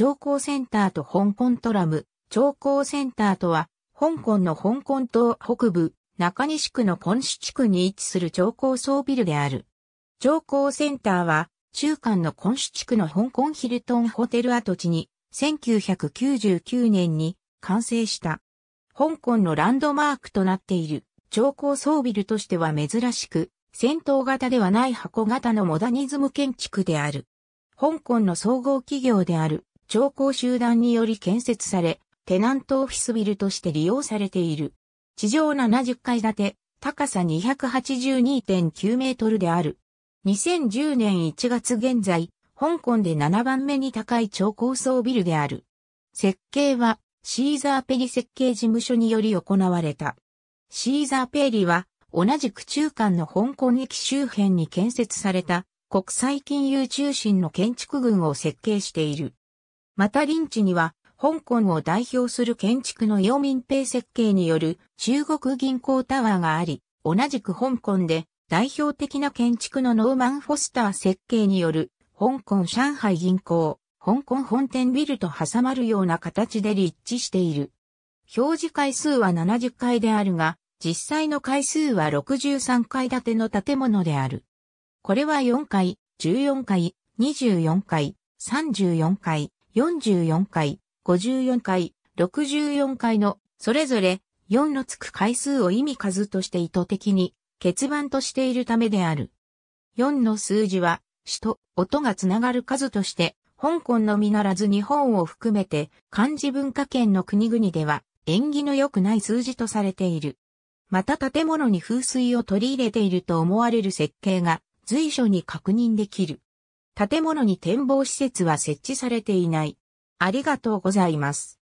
長江センターと香港トラム。長江センターとは、香港の香港島北部、中西区の昆市地区に位置する長江総ビルである。長江センターは、中間の昆市地区の香港ヒルトンホテル跡地に、1999年に完成した。香港のランドマークとなっている、長江総ビルとしては珍しく、戦闘型ではない箱型のモダニズム建築である。香港の総合企業である超高集団により建設され、テナントオフィスビルとして利用されている。地上70階建て、高さ282.9メートルである。2010年1月現在、香港で7番目に高い超高層ビルである。設計は、シーザーペリ設計事務所により行われた。シーザーペリは、同じく中間の香港駅周辺に建設された、国際金融中心の建築群を設計している。また林地には、香港を代表する建築の楊民平設計による中国銀行タワーがあり、同じく香港で代表的な建築のノーマン・フォスター設計による香港上海銀行、香港本店ビルと挟まるような形で立地している。表示回数は70回であるが、実際の回数は63階建ての建物である。これは4階、14階、24階、34階、44回、54回、64回の、それぞれ4のつく回数を意味数として意図的に、欠番としているためである。4の数字は、詩と音がつながる数として、香港のみならず日本を含めて漢字文化圏の国々では縁起の良くない数字とされている。また建物に風水を取り入れていると思われる設計が随所に確認できる。建物に展望施設は設置されていない。ありがとうございます。